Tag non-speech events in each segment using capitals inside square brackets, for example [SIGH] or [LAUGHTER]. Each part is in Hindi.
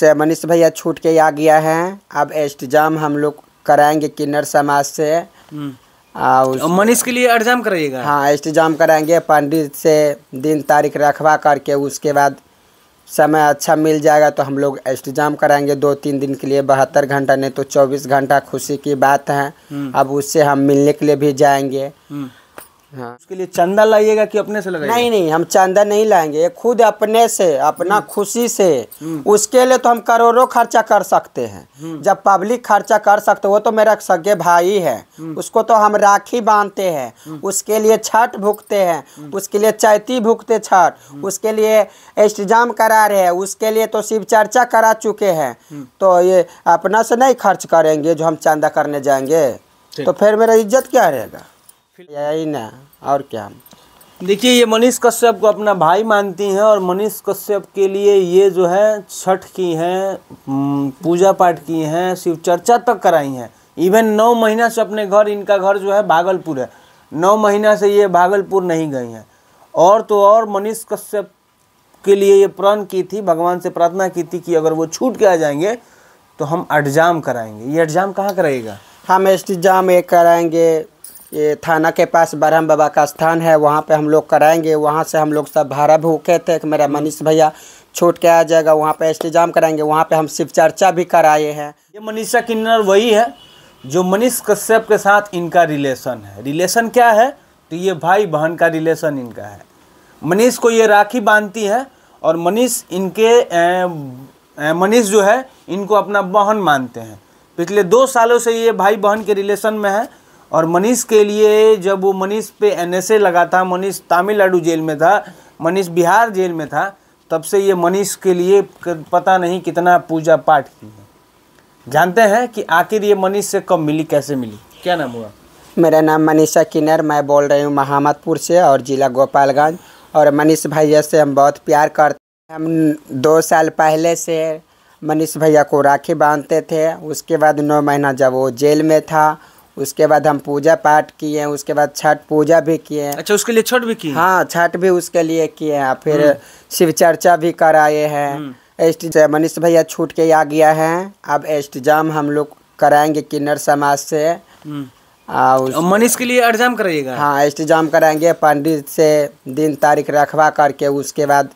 से मनीष भैया छूट के आ गया है अब एस्टजाम हम लोग कराएंगे किन्नर समाज से हम्म। मनीष के लिए एग्जाम कराइएगा हाँ एस्टजाम कराएंगे पंडित से दिन तारीख रखवा करके उसके बाद समय अच्छा मिल जाएगा तो हम लोग एस्टजाम कराएंगे दो तीन दिन के लिए बहत्तर घंटा नहीं तो चौबीस घंटा खुशी की बात है हम्म। अब उससे हम मिलने के लिए भी जाएंगे हम्म। हाँ उसके लिए चंदा लाइएगा कि अपने से लगाएगा नहीं नहीं हम चंदा नहीं लाएंगे खुद अपने से अपना हम्म। खुशी से हम्म। उसके लिए तो हम करोड़ों खर्चा कर सकते हैं हम्म। जब पब्लिक खर्चा कर सकते वो तो मेरा सगे भाई है उसको तो हम राखी बांधते हैं उसके लिए छठ भुगते हैं उसके लिए चैती भुगते छठ उसके लिए इंतजाम करा रहे हैं उसके लिए तो शिव चर्चा करा चुके हैं तो ये अपना से नहीं खर्च करेंगे जो हम चंदा करने जाएंगे तो फिर मेरा इज्जत क्या रहेगा आया ही ना और क्या देखिए ये मनीष कश्यप को अपना भाई मानती हैं और मनीष कश्यप के लिए ये जो है छठ की हैं पूजा पाठ की हैं शिव चर्चा तक कराई हैं इवन नौ महीना से अपने घर इनका घर जो है भागलपुर है नौ महीना से ये भागलपुर नहीं गई हैं और तो और मनीष कश्यप के लिए ये प्रण की थी भगवान से प्रार्थना की थी कि अगर वो छूट के आ जाएंगे तो हम एग्जाम कराएंगे ये एग्जाम कहाँ कराएगा हम एस्टिजाम एक कराएंगे ये थाना के पास बरहम बाबा का स्थान है वहाँ पे हम लोग कराएंगे वहाँ से हम लोग सब भारा भूखे थे कि मेरा मनीष भैया छूट के आ जाएगा वहाँ पे इंतजाम कराएंगे वहाँ पे हम शिव चर्चा भी कराए हैं ये मनीषा किन्नर वही है जो मनीष कश्यप के साथ इनका रिलेशन है रिलेशन क्या है तो ये भाई बहन का रिलेशन इनका है मनीष को ये राखी बांधती है और मनीष इनके मनीष जो है इनको अपना बहन मानते हैं पिछले दो सालों से ये भाई बहन के रिलेशन में है और मनीष के लिए जब वो मनीष पे एनएसए लगा था मनीष तमिलनाडु जेल में था मनीष बिहार जेल में था तब से ये मनीष के लिए पता नहीं कितना पूजा पाठ की है जानते हैं कि आखिर ये मनीष से कब मिली कैसे मिली क्या नाम हुआ मेरा नाम मनीषा किन्नर मैं बोल रही हूँ महामदपुर से और ज़िला गोपालगंज और मनीष भैया से हम बहुत प्यार करते हैं हम दो साल पहले से मनीष भैया को राखी बांधते थे उसके बाद नौ महीना जब वो जेल में था उसके बाद हम पूजा पाठ किए हैं उसके बाद छठ पूजा भी किए हैं अच्छा उसके लिए छठ भी किए हाँ छठ भी उसके लिए किए हैं फिर हम्म। शिव चर्चा भी कराए हैं हम्म। मनीष भैया छूट के आ गया है अब एस्टजाम हम लोग कराएंगे किन्नर समाज से हम्म। मनीष के लिए एग्जाम कराइएगा हाँ एग्जाम कराएंगे पंडित से दिन तारीख रखवा करके उसके बाद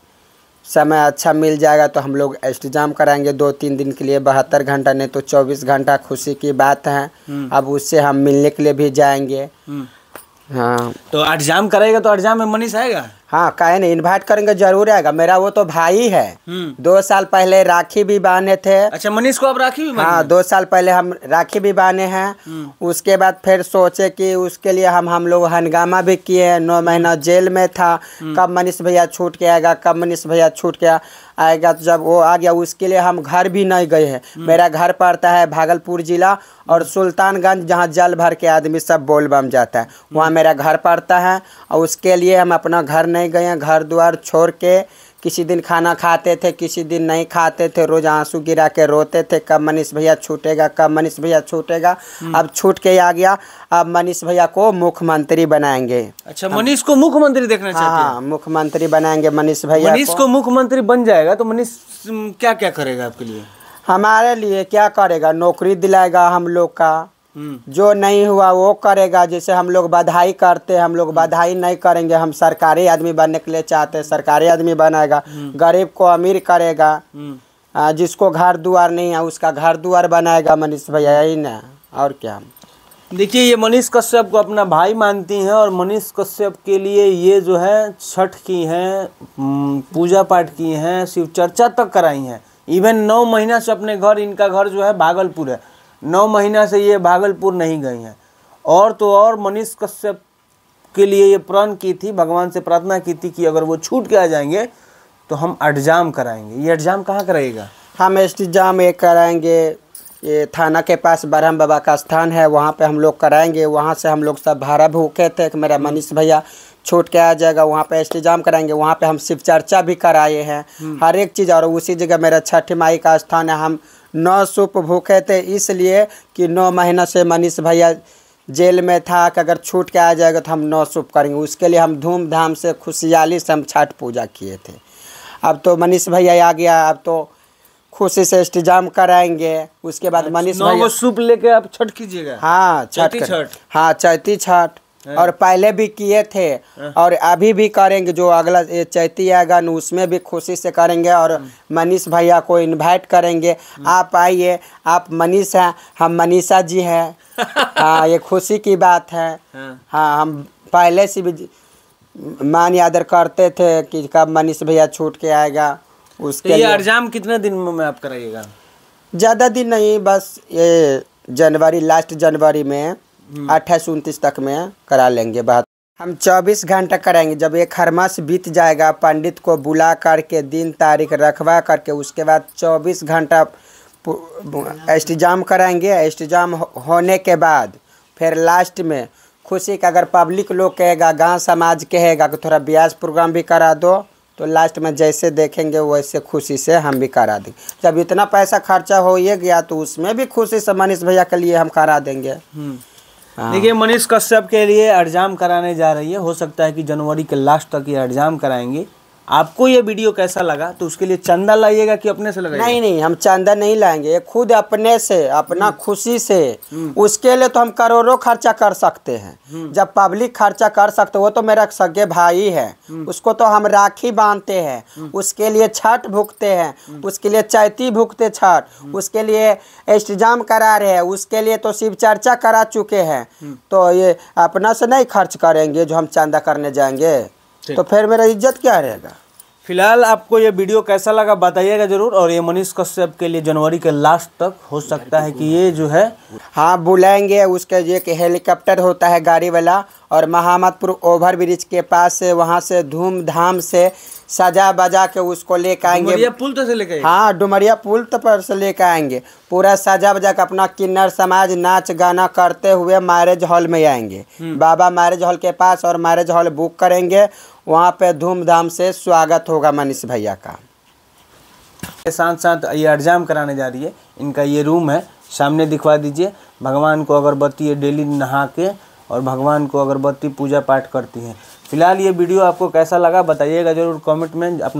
समय अच्छा मिल जाएगा तो हम लोग एस्टिजाम कराएंगे दो तीन दिन के लिए बहत्तर घंटा नहीं तो चौबीस घंटा खुशी की बात है हम्म। अब उससे हम मिलने के लिए भी जाएंगे हम्म। हाँ तो एग्जाम करेगा तो एग्जाम में मनीष आएगा हाँ कहे नहीं इनवाइट करेंगे जरूर आएगा मेरा वो तो भाई है हम्म। दो साल पहले राखी भी बांधे थे अच्छा मनीष को आप राखी भी हाँ दो साल पहले हम राखी भी बांधे हैं हम्म। उसके बाद फिर सोचे कि उसके लिए हम हम लोग हंगामा भी किए नौ महीना जेल में था हम्म। कब मनीष भैया छूट के आएगा कब मनीष भैया छूट के आएगा तो जब वो आ गया उसके लिए हम घर भी नहीं गए हैं मेरा घर पड़ता है भागलपुर जिला और सुल्तानगंज जहाँ जल भर के आदमी सब बोल बम जाता है वहाँ मेरा घर पड़ता है और उसके लिए हम अपना घर नहीं नहीं गए घर द्वार छोड़ के किसी दिन खाना खाते थे किसी दिन नहीं खाते थे रोज आंसू गिरा के रोते थे कब मनीष भैया छूटेगा कब मनीष भैया छूटेगा हम्म। अब छूट के आ गया अब मनीष भैया को मुख्यमंत्री बनाएंगे अच्छा मनीष को मुख्यमंत्री देखना हाँ, चाहते हाँ मुख्यमंत्री बनाएंगे मनीष भैया मनीष को, को मुख्यमंत्री बन जाएगा तो मनीष क्या क्या करेगा आपके लिए हमारे लिए क्या करेगा नौकरी दिलाएगा हम लोग का जो नहीं हुआ वो करेगा जैसे हम लोग बधाई करते हम लोग बधाई नहीं करेंगे हम सरकारी आदमी बनने के लिए चाहते हैं सरकारी आदमी बनाएगा गरीब को अमीर करेगा जिसको घर द्वार नहीं है उसका घर द्वार बनाएगा मनीष भैया यही ना और क्या देखिए ये मनीष कश्यप को अपना भाई मानती हैं और मनीष कश्यप के लिए ये जो है छठ की हैं पूजा पाठ की हैं शिव चर्चा तक कराई हैं इवन नौ महीना से अपने घर इनका घर जो है भागलपुर है नौ महीना से ये भागलपुर नहीं गई हैं और तो और मनीष कश्यप के लिए ये प्रण की थी भगवान से प्रार्थना की थी कि अगर वो छूट के आ जाएंगे तो हम एग्जाम कराएंगे ये एग्जाम कहाँ कराएगा हम एग्जाम ये कराएंगे ये थाना के पास ब्रह्म बाबा का स्थान है वहाँ पे हम लोग कराएंगे वहाँ से हम लोग सब भारा भूखे थे कि मेरा मनीष भैया छूट के आ जाएगा वहाँ पे इंतजाम कराएंगे वहाँ पे हम शिव चर्चा भी कराए हैं हम्म। हर एक चीज़ और उसी जगह मेरा छठ माई का स्थान है हम नौ सूप भूखे थे इसलिए कि नौ महीना से मनीष भैया जेल में था कि अगर छूट के आ जाएगा तो हम नौ सूप करेंगे उसके लिए हम धूमधाम से खुशियाली से हम छठ पूजा किए थे अब तो मनीष भैया आ गया अब तो खुशी से इंतजाम कराएंगे उसके बाद अच्छा, मनीष भैया सूप लेके आप छठ कीजिएगा हाँ छठ हाँ चैती छठ हाँ। और पहले भी किए थे हाँ। और अभी भी करेंगे जो अगला चैती आएगा उसमें भी खुशी से करेंगे और हाँ। मनीष भैया को इनवाइट करेंगे आप आइए आप मनीष हैं हम मनीषा जी हैं [LAUGHS] हाँ ये खुशी की बात है हाँ हम पहले से भी मान आदर करते थे कि कब मनीष भैया छूट के आएगा उसके तो ये एग्जाम कितने दिन में आप कराइएगा ज़्यादा दिन नहीं बस ये जनवरी लास्ट जनवरी में अट्ठाईस उनतीस तक में करा लेंगे बात हम 24 घंटा कराएंगे जब एक मास बीत जाएगा पंडित को बुला करके दिन तारीख रखवा करके उसके बाद 24 घंटा इंतजाम कराएंगे इंतजाम होने के बाद फिर लास्ट में खुशी का अगर पब्लिक लोग कहेगा गांव समाज कहेगा कि थोड़ा ब्याज प्रोग्राम भी करा दो तो लास्ट में जैसे देखेंगे वैसे खुशी से हम भी करा देंगे जब इतना पैसा खर्चा हो ही गया तो उसमें भी खुशी से मनीष भैया के लिए हम करा देंगे हम्म। हाँ। देखिए मनीष कश्यप के लिए एग्जाम कराने जा रही है हो सकता है कि जनवरी के लास्ट तक ये एग्जाम कराएंगे आपको ये वीडियो कैसा लगा तो उसके लिए चंदा लाइएगा कि अपने से लगाइएगा नहीं नहीं हम चंदा नहीं लाएंगे खुद अपने से अपना हम्म। खुशी से हम्म। उसके लिए तो हम करोड़ों खर्चा कर सकते हैं हम्म। जब पब्लिक खर्चा कर सकते वो तो मेरा सगे भाई है उसको तो हम राखी बांधते हैं उसके लिए छठ भुगते हैं उसके लिए चैती भुगते छठ उसके लिए इंतजाम करा रहे हैं उसके लिए तो शिव चर्चा करा चुके हैं तो ये अपना से नहीं खर्च करेंगे जो हम चंदा करने जाएंगे तो फिर मेरा इज्जत क्या रहेगा फिलहाल आपको ये वीडियो कैसा लगा बताइएगा ज़रूर और ये मनीष कश्यप के लिए जनवरी के लास्ट तक हो सकता है कि ये जो है हाँ बुलाएंगे उसके जो एक हेलीकॉप्टर होता है गाड़ी वाला और महामदपुर ओवर ब्रिज के पास से वहाँ से धूमधाम से सजा बजा के उसको लेकर आएंगे पुल तो से लेकर हाँ डुमरिया पुल तो पर से लेकर आएंगे पूरा सजा बजा के अपना किन्नर समाज नाच गाना करते हुए मैरिज हॉल में आएंगे हम्म। बाबा मैरिज हॉल के पास और मैरिज हॉल बुक करेंगे वहाँ पे धूमधाम से स्वागत होगा मनीष भैया का साथ साथ ये अरजाम कराने जा रही है इनका ये रूम है सामने दिखवा दीजिए भगवान को अगरबत्ती ये डेली नहा के और भगवान को अगरबत्ती पूजा पाठ करती हैं फिलहाल ये वीडियो आपको कैसा लगा बताइएगा ज़रूर कमेंट में अपना